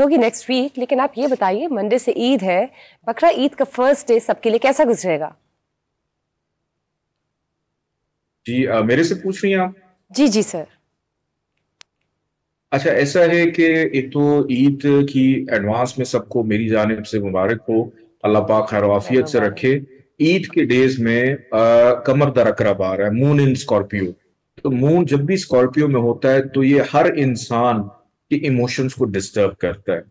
होगी next week लेकिन आप ये बताइए मंडे से ईद है बकरा ईद का फर्स्ट डे सबके लिए कैसा गुजरेगा जी आ, मेरे से पूछ रही हैं आप जी जी सर अच्छा ऐसा है कि एक तो ईद की एडवांस में सबको मेरी जानब से मुबारक हो अल्लाह पाक हर वाफियत से रखे ईद के डेज में आ, कमर दरकरा बार है मून इन स्कॉर्पियो तो मून जब भी स्कॉर्पियो में होता है तो ये हर इंसान कि इमोशंस को डिस्टर्ब करता है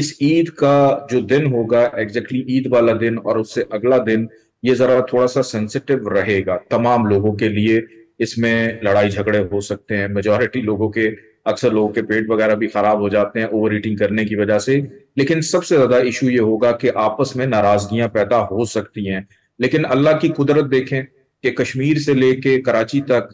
इस ईद का जो दिन होगा एग्जैक्टली exactly ईद वाला दिन और उससे अगला दिन ये जरा थोड़ा सा सेंसिटिव रहेगा तमाम लोगों के लिए इसमें लड़ाई झगड़े हो सकते हैं मेजोरिटी लोगों के अक्सर लोगों के पेट वगैरह भी खराब हो जाते हैं ओवर ईटिंग करने की वजह से लेकिन सबसे ज्यादा इशू ये होगा कि आपस में नाराजगियां पैदा हो सकती हैं लेकिन अल्लाह की कुदरत देखें कि कश्मीर से लेके कराची तक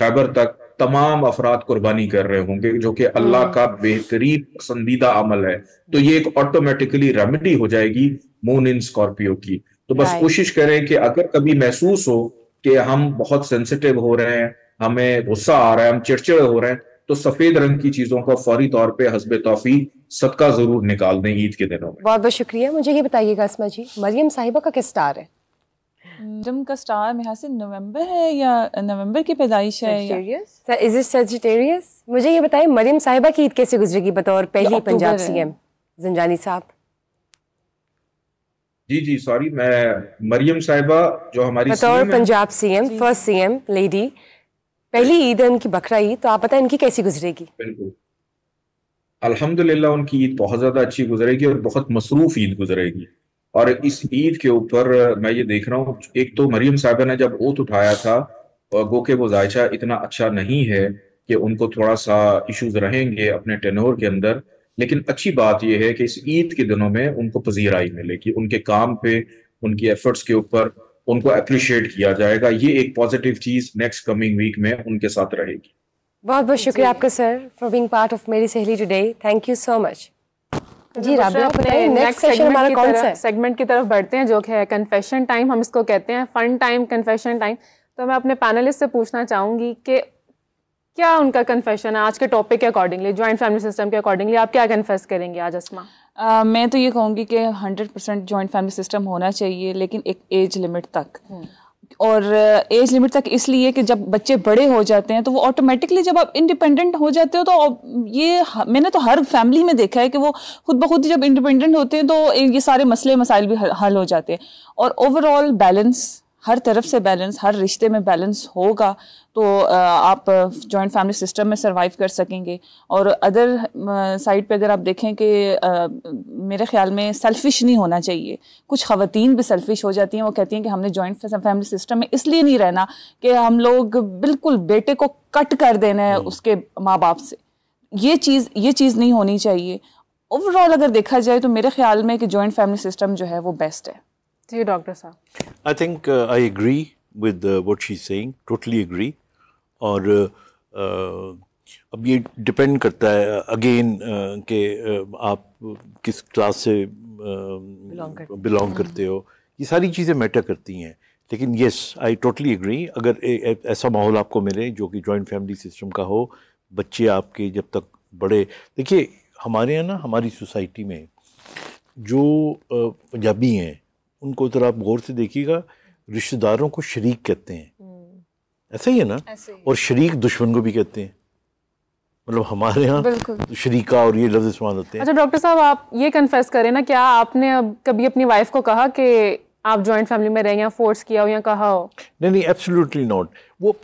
खैबर तक तमाम अफराद कुर्बानी कर रहे होंगे जो कि अल्लाह हाँ। का बेहतरीन पसंदीदा अमल है तो ये एक ऑटोमेटिकली रेमेडी हो जाएगी मून इन स्कॉर्पियो की तो बस कोशिश करें कि अगर कभी महसूस हो कि हम बहुत सेंसिटिव हो रहे हैं हमें गुस्सा आ रहा है हम चिड़चिड़े हो रहे हैं तो सफेद रंग की चीजों का फौरी तौर पे हसब तोफी सदका जरूर निकाल दें ईद के दिनों में बहुत बहुत शुक्रिया मुझे ये बताइएगा असमा जी मरियम साहिबा का किस स्टार है मैडम का स्टार मेरा से नवंबर है या नवंबर की पैदाइश है सर इज इट सेजिटेरियस मुझे ये बताएं मरियम साहिबा की ईद कैसे गुजरेगी बतौर पहली पंजाब सीएम जंजानी साहब जी जी सॉरी मैं मरियम साहिबा जो हमारी बतौर Punjab CM first CM lady पहली ईद है उनकी बकरा ईद तो आप बताएं इनकी कैसी गुजरेगी बिल्कुल अल्हम्दुलिल्लाह उनकी ईद बहुत ज्यादा अच्छी गुजरेगी और बहुत मसरूफ ईद गुजरेगी और इस ईद के ऊपर मैं ये देख रहा हूँ एक तो मरियम साहबा ने जब ओत उठाया था गो के वो जायचा इतना अच्छा नहीं है कि उनको थोड़ा सा इश्यूज रहेंगे अपने टेनोर के अंदर लेकिन अच्छी बात यह है कि इस ईद के दिनों में उनको पजीराई मिलेगी उनके काम पे उनकी एफर्ट्स के ऊपर उनको अप्रिशिएट किया जाएगा ये एक पॉजिटिव चीज नेक्स्ट कमिंग वीक में उनके साथ रहेगी बहुत बहुत शुक्रिया आपका sir for being part of Meri Saheli today thank you so much जी तो राबिया बताइए नेक्स्ट सेशन हमारा कौन सा है सेगमेंट की तरफ बढ़ते हैं जो है कन्फेशन टाइम हम इसको कहते हैं फन टाइम कन्फेशन टाइम तो मैं अपने पैनलिस्ट से पूछना चाहूंगी कि क्या उनका कन्फेशन है आज के टॉपिक के अकॉर्डिंगली ज्वाइंट फैमिली सिस्टम के अकॉर्डिंगली आप क्या कन्फेस करेंगे आज असमा uh, मैं तो ये कहूँगी कि 100 परसेंट ज्वाइंट फैमिली सिस्टम होना चाहिए लेकिन एक एज लिमिट तक हम्म। और एज uh, लिमिट तक इसलिए कि जब बच्चे बड़े हो जाते हैं तो वो ऑटोमेटिकली जब आप इंडिपेंडेंट हो जाते हो तो ये मैंने तो हर फैमिली में देखा है कि वो खुद ब खुद जब इंडिपेंडेंट होते हैं तो ये सारे मसले मसाइल भी हल हो जाते हैं और ओवरऑल बैलेंस हर तरफ से बैलेंस हर रिश्ते में बैलेंस होगा तो आप जॉइंट फैमिली सिस्टम में सर्वाइव कर सकेंगे और अदर साइड पे अगर आप देखें कि मेरे ख्याल में सेल्फिश नहीं होना चाहिए कुछ ख़वातीन भी सेल्फिश हो जाती हैं वो कहती हैं कि हमने जॉइंट फैमिली सिस्टम में इसलिए नहीं रहना कि हम लोग बिल्कुल बेटे को कट कर देना है हम्म। उसके माँ बाप से ये चीज़ ये चीज़ नहीं होनी चाहिए ओवरऑल अगर देखा जाए तो मेरे ख्याल में कि जॉइंट फैमिली सिस्टम जो है वो बेस्ट है जी you, Dr. I I think uh, I agree with uh, what she's saying, totally agree. और uh, uh अब ये डिपेंड करता है अगेन uh, uh, के आप किस क्लास से बिलोंग करते हो ये सारी चीज़ें मैटर करती हैं लेकिन येस आई टोटली एग्री अगर ए, ए, ऐसा माहौल आपको मिले जो कि जॉइंट फैमिली सिस्टम का हो बच्चे आपके जब तक बड़े देखिए हमारे यहाँ ना हमारी सोसाइटी में जो पंजाबी हैं उनको ज़रा आप गौर से देखिएगा रिश्तेदारों को शरीक कहते हैं हम्म। ऐसा ही है ना ही। और शरीक दुश्मन को भी कहते हैं मतलब हमारे यहाँ शरीका और ये लफ्ज इस्तेमाल होते हैं अच्छा डॉक्टर साहब आप ये कन्फेस करें ना क्या आपने अब कभी अपनी वाइफ को कहा कि आप जॉइंट फैमिली में रहें या फोर्स किया हो या कहा हो नहीं नहीं एब्सोल्युटली नॉट वो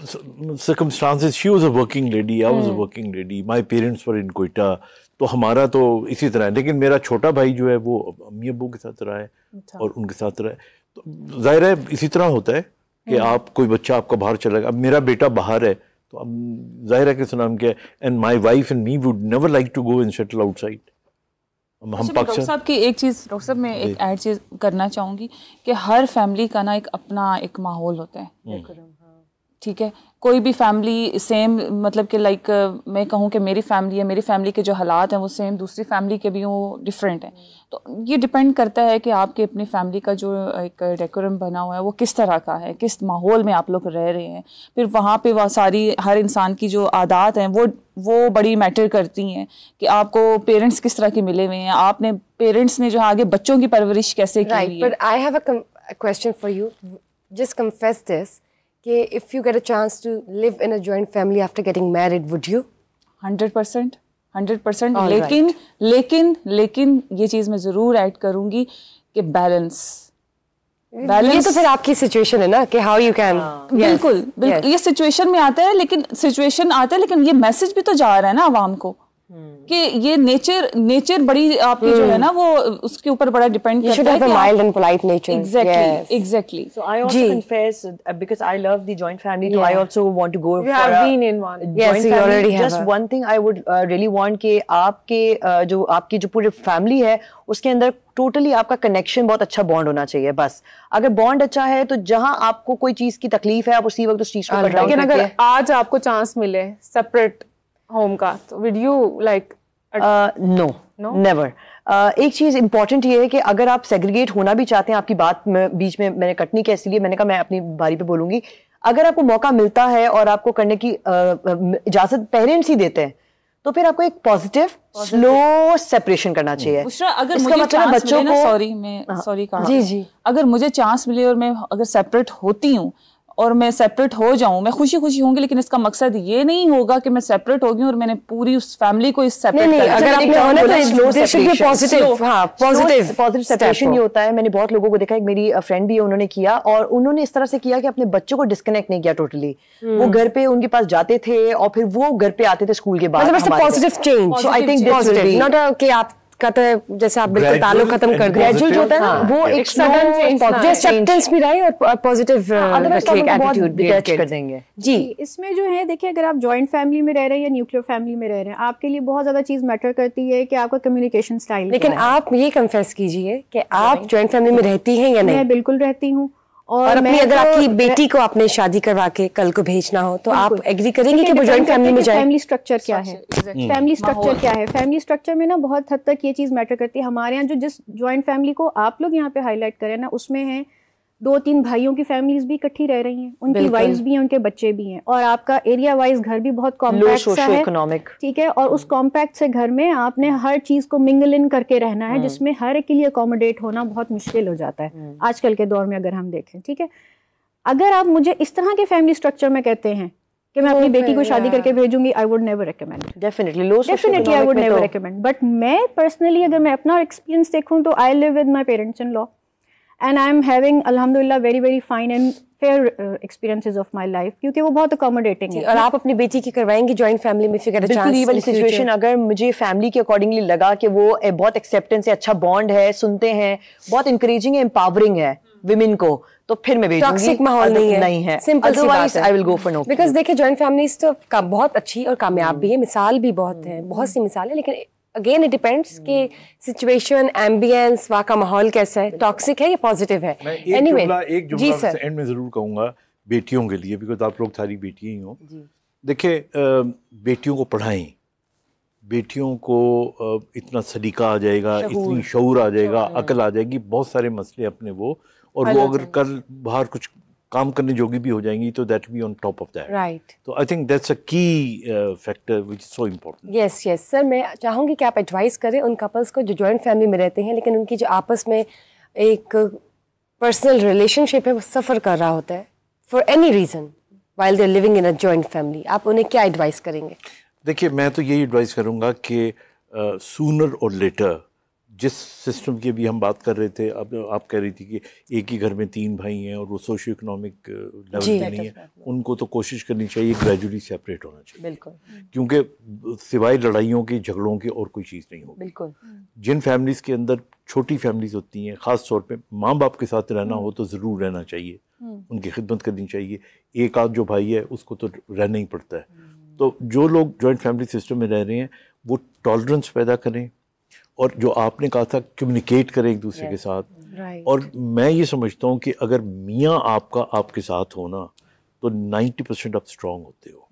circumstances she was a working lady I was a working lady my parents were in Quetta तो हमारा तो इसी तरह है लेकिन मेरा छोटा भाई जो है वो अम्मी अबू के साथ रहा है अच्छा। और उनके साथ रहा है तो ज़ाहिर है इसी तरह होता है कि हम्म। आप कोई बच्चा आपका बाहर चला गया अब मेरा बेटा बाहर है तो अब ज़ाहिर है कि नाम क्या है and my wife and me would never like to go and settle outside हम डॉक्टर साहब की एक चीज़ डॉक्टर साहब मैं एक ऐड चीज़ करना चाहूँगी कि हर फैमिली का ना एक अपना एक माहौल होता है हम्म। ठीक है कोई भी फैमिली सेम मतलब कि लाइक मैं कहूँ कि मेरी फैमिली है मेरी फैमिली के जो हालात हैं वो सेम दूसरी फैमिली के भी वो डिफरेंट हैं तो ये डिपेंड करता है कि आपके अपनी फैमिली का जो एक डेकोरम बना हुआ है वो किस तरह का है किस माहौल में आप लोग रह रहे हैं फिर वहाँ पे वह सारी हर इंसान की जो आदात हैं वो वो बड़ी मैटर करती हैं कि आपको पेरेंट्स किस तरह के मिले हुए हैं आपने पेरेंट्स ने जो आगे बच्चों की परवरिश कैसे की right, but I have a कि if you get a chance to live in a joint family after getting married would you hundred percent hundred percent लेकिन लेकिन लेकिन ये चीज़ मैं ज़रूर ऐड करूँगी कि बैलेंस Balance, ये तो फिर आपकी सिचुएशन है ना कि हाउ यू कैन बिल्कुल बिल्कुल yes. ये सिचुएशन में आता है लेकिन सिचुएशन आता है लेकिन ये मैसेज भी तो जा रहा है ना आवाम को कि ये नेचर नेचर बड़ी आपकी जो है hmm. ना वो उसके ऊपर बड़ा डिपेंड करता है mild and polite nature exactly exactly so I also confess because I love the joint family I also want to go for have been in one just one thing I would really want आपके uh, जो आपकी जो पूरी family है उसके अंदर totally आपका connection बहुत अच्छा बॉन्ड होना चाहिए बस अगर बॉन्ड अच्छा है तो जहां आपको कोई चीज की तकलीफ है आप उसी वक्त उस चीज को लेकिन अगर आज आपको चांस मिले सेपरेट तो would you like no never एक चीज़ इंपॉर्टेंट ये है कि अगर आप सेग्रीगेट होना भी चाहते हैं आपकी बात में, बीच में मैंने कटनी क्या लिए मैंने कहा मैं अपनी बारी पे बोलूंगी अगर आपको मौका मिलता है और आपको करने की uh, uh, इजाज़त पेरेंट्स ही देते हैं तो फिर आपको एक पॉजिटिव स्लो सेपरेशन करना hmm. चाहिए अगर इसका मुझे मतलब बच्चों को सॉरी मैं सॉरी हाँ। कहा जी जी अगर मुझे चांस मिले और मैं अगर सेपरेट होती हूँ और मैं सेपरेट हो जाऊं मैं खुशी खुशी होंगी लेकिन इसका मकसद ये नहीं होगा कि मैं सेपरेट होगी और मैंने पूरी उस फैमिली को इस सेपरेट तो हाँ, होता है मैंने बहुत लोगों को देखा एक मेरी फ्रेंड भी है उन्होंने किया और उन्होंने इस तरह से किया कि अपने बच्चों को डिस्कनेक्ट नहीं किया टोटली वो hmm. घर पे उनके पास जाते थे और फिर वो घर पे आते थे स्कूल के मतलब बाद positive change I think not कि आप का तो जैसे आप बिल्कुल तालु खत्म कर दिया जो होता है वो हाँ। एक सडन चेंज एक्सेप्टेंस भी रहे और पॉजिटिव एटीट्यूड हाँ, uh, तो भी कर देंगे जी इसमें जो है देखिए अगर आप जॉइंट फैमिली में रह रहे हैं या न्यूक्लियर फैमिली में रह रहे हैं आपके लिए बहुत ज्यादा चीज मैटर करती है कि आपका कम्युनिकेशन स्टाइल लेकिन आप ये कन्फेस कीजिए कि आप जॉइंट फैमिली में रहती हैं या नहीं मैं बिल्कुल रहती हूँ और, अपनी अगर तो आपकी बेटी को आपने शादी करवा के कल को भेजना हो तो आप एग्री करेंगे कि फैमिली में जाएं फैमिली स्ट्रक्चर क्या है फैमिली hmm. स्ट्रक्चर क्या है फैमिली स्ट्रक्चर में ना बहुत हद तक ये चीज़ मैटर करती है हमारे यहाँ जो जिस ज्वाइंट फैमिली को आप लोग यहाँ पे हाईलाइट करें ना उसमें है दो तीन भाइयों की फैमिलीज भी इकट्ठी रह रही हैं उनकी वाइफ भी हैं उनके बच्चे भी हैं और आपका एरिया वाइज घर भी बहुत कॉम्पैक्ट सा है इकोनॉमिक ठीक है और उस कॉम्पैक्ट से घर में आपने हर चीज को मिंगल इन करके रहना है हम्म। जिसमें हर एक के लिए अकोमोडेट होना बहुत मुश्किल हो जाता है हम्म। आजकल के दौर में अगर हम देखें ठीक है अगर आप मुझे इस तरह के फैमिली स्ट्रक्चर में कहते हैं कि मैं तो अपनी बेटी को शादी करके भेजूंगी I would never recommend definitely definitely I would never recommend but मैं पर्सनली अगर मैं अपना एक्सपीरियंस देखूं तो I live with my parents in law and I am having अलहमदिल्ला very very fine and fair experiences of my life क्योंकि वो बहुत अकोमोडेटिंग है और आप अपनी बेटी की करवाएंगे जॉइंट फैमिली में फिगर चांस इवन सिचुएशन अगर मुझे फैमिली के अकॉर्डिंगली लगा कि वो बहुत एक्सेप्टेंस है अच्छा बॉन्ड है सुनते हैं बहुत इंकरेजिंग है एम्पावरिंग है विमेन को तो फिर मैं टॉक्सिक माहौल नहीं है नहीं है सिंपल सी बात I will go for no because देखिए जॉइंट फैमिलीज तो बहुत अच्छी और कामयाब भी है मिसाल भी बहुत है हम्म। बहुत सी मिसाल है लेकिन अगेन इट डिपेंड्स कि सिचुएशन एम्बियंस वहाँ का माहौल कैसा है टॉक्सिक है या पॉजिटिव है एनीवे anyway, एक जी सर एंड में ज़रूर कहूँगा बेटियों के लिए बिकॉज आप लोग सारी बेटियाँ ही हो देखिए बेटियों को पढ़ाएं बेटियों को इतना सलीका आ जाएगा इतनी शौर आ जाएगा अकल आ जाएगी बहुत सारे मसले अपने वो और वो अगर कल बाहर कुछ काम करने जोगी भी हो जाएंगी तो that be on top of that right तो I think that's a key factor which is so important yes yes sir मैं चाहूँगी कि आप एडवाइस करें उन कपल्स को जो जॉइंट फैमिली में रहते हैं लेकिन उनकी जो आपस में एक पर्सनल रिलेशनशिप है वो सफ़र कर रहा होता है for any reason while they're living in a joint family आप उन्हें क्या एडवाइस करेंगे देखिए मैं तो यही एडवाइस करूँगा कि सूनर और लेटर जिस सिस्टम की अभी हम बात कर रहे थे आप आप कह रही थी कि एक ही घर में तीन भाई हैं और वो सोशो इकोनॉमिक लेवल पे नहीं है उनको तो कोशिश करनी चाहिए ग्रेजुअली सेपरेट होना चाहिए बिल्कुल क्योंकि सिवाय लड़ाइयों के झगड़ों के और कोई चीज़ नहीं होगी बिल्कुल जिन फैमिलीज़ के अंदर छोटी फैमिलीज होती हैं ख़ास तौर पर माँ बाप के साथ रहना हम्म। हो तो ज़रूर रहना चाहिए हम्म। उनकी खिदमत करनी चाहिए एक आध जो भाई है उसको तो रहना ही पड़ता है हम्म। तो जो लोग जॉइंट फैमिली सिस्टम में रह रहे हैं वो टॉलरेंस पैदा करें और जो आपने कहा था कम्युनिकेट करें एक दूसरे yes. के साथ right. और मैं ये समझता हूँ कि अगर मियाँ आपका आपके साथ हो ना तो 90 परसेंट आप स्ट्रांग होते हो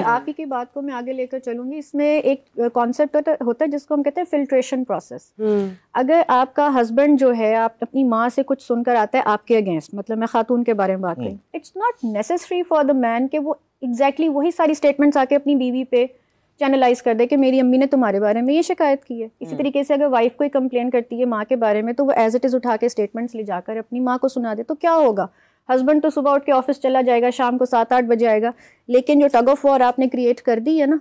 आप ही की बात को मैं आगे लेकर चलूंगी इसमें एक कॉन्सेप्ट होता है जिसको हम कहते हैं फिल्ट्रेशन प्रोसेस hmm. अगर आपका हस्बैंड जो है आप अपनी माँ से कुछ सुनकर आता है आपके अगेंस्ट मतलब मैं खातून के बारे में बात करूँ it's not necessary for the man के वो एग्जैक्टली exactly वही सारी स्टेटमेंट्स आके अपनी बीवी पे चैनलाइज कर दे कि मेरी अम्मी ने तुम्हारे बारे में ये शिकायत की है इसी हम्म। तरीके से अगर वाइफ कोई कंप्लेन करती है माँ के बारे में तो वो एज इट इज़ उठा के स्टेटमेंट्स ले जाकर अपनी माँ को सुना दे तो क्या होगा हस्बैंड तो सुबह उठ के ऑफिस चला जाएगा शाम को सात आठ बजे आएगा लेकिन जो टग ऑफ वॉर आपने क्रिएट कर दी है ना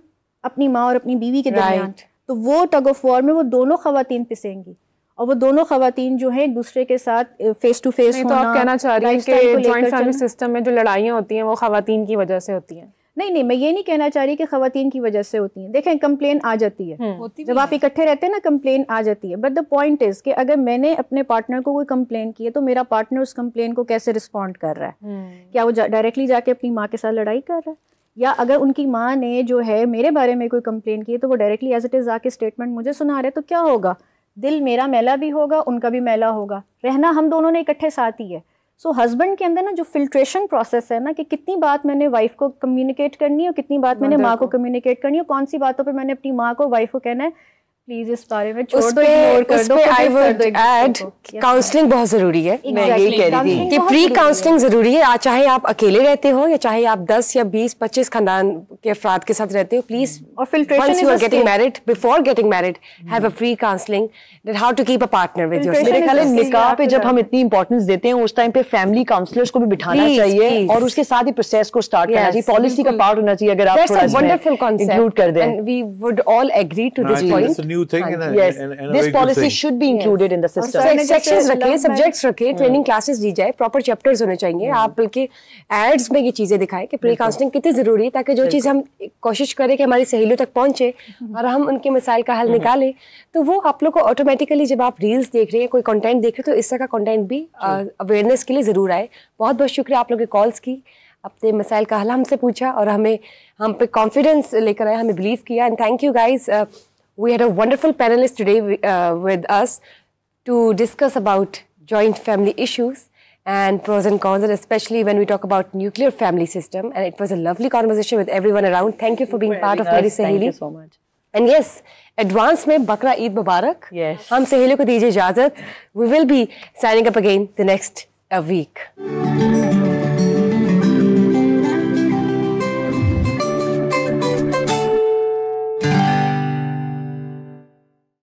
अपनी माँ और अपनी बीवी के दरमियान तो वो टग ऑफ वॉर में वो दोनों खातन पिसेंगी और वो दोनों खातन जो है एक दूसरे के साथ फेस टू फेस तो आप कहना चाह रही हैं कि जॉइंट फैमिली सिस्टम में जो लड़ाइयाँ होती हैं वो खातन की वजह से होती हैं नहीं नहीं मैं ये नहीं कहना चाह रही कि खातन की वजह से होती है देखें कंप्लेन आ जाती है हम्म। जब आप इकट्ठे रहते हैं ना कंप्लेन आ जाती है बट द पॉइंट इज कि अगर मैंने अपने पार्टनर को कोई कंप्लेन की है तो मेरा पार्टनर उस कंप्लेन को कैसे रिस्पॉन्ड कर रहा है हम्म। क्या वो डायरेक्टली जाके अपनी माँ के साथ लड़ाई कर रहा है या अगर उनकी माँ ने जो है मेरे बारे में कोई कंप्लेन की है तो वो डायरेक्टली एज इट इज़ आके स्टेटमेंट मुझे सुना रहे तो क्या होगा दिल मेरा मैला भी होगा उनका भी मैला होगा रहना हम दोनों ने इकट्ठे साथ ही है सो so, हस्बैंड के अंदर ना जो फिल्ट्रेशन प्रोसेस है ना कि कितनी बात मैंने वाइफ को कम्युनिकेट करनी है और कितनी बात हाँ, मैंने माँ को कम्युनिकेट करनी है कौन सी बातों पर मैंने अपनी माँ को वाइफ को कहना है प्लीज इस बारे में छोड़ दो इग्नोर कर दो आई वुड ऐड काउंसलिंग बहुत जरूरी है मैं यही कह रही थी कि प्री काउंसलिंग जरूरी है चाहे आप अकेले रहते हो या चाहे आप 10 या 20 25 खानदान के अफराद के साथ रहते हो प्लीज mm. और filtration you are getting married before getting married have a free counselling that how to keep a partner with your मेरे ख्याल में निकाह पे जब हम इतनी इंपॉर्टेंस देते हैं उस टाइम पे फैमिली काउंसलर्स को भी बिठाना चाहिए और उसके साथ ही प्रोसेस को स्टार्ट करना चाहिए पॉलिसी का पार्ट होना चाहिए अगर आप थोड़ा वंडरफुल कांसेप्ट इंक्लूड कर दें and we would all agree to this point new thing and, a, yes. and, and this policy should be included yes. in the system sections रखें सब्जेक्ट्स रखें ट्रेनिंग hmm. क्लासेस दी जाए proper chapters होने चाहिए hmm. आप बल्कि ads में ये चीजें दिखाएं कि प्री काउंसलिंग कितनी जरूरी है ताकि जो चीज हम कोशिश करें कि हमारी सहेलियों तक पहुंचे hmm. और हम उनके मसाइल का हल निकालें तो वो आप लोग को ऑटोमेटिकली जब आप रील्स देख रहे हैं कोई कंटेंट देख रहे हैं तो इस तरह का कंटेंट भी अवेयरनेस के लिए ज़रूर आए बहुत बहुत शुक्रिया आप लोगों के कॉल्स की अपने मसाइल का हल हमसे पूछा और हमें हम पे कॉन्फिडेंस लेकर आए हमें बिलीव किया and thank you guys We had a wonderful panelist today uh, with us to discuss about joint family issues and pros and cons, and especially when we talk about nuclear family system. And it was a lovely conversation with everyone around. Thank you for being part of Mary Saheli. Thank you so much. And yes, advance में बकरा ईद मुबारक हम सहेलियों को दीजिए We will be signing up again the next next uh, week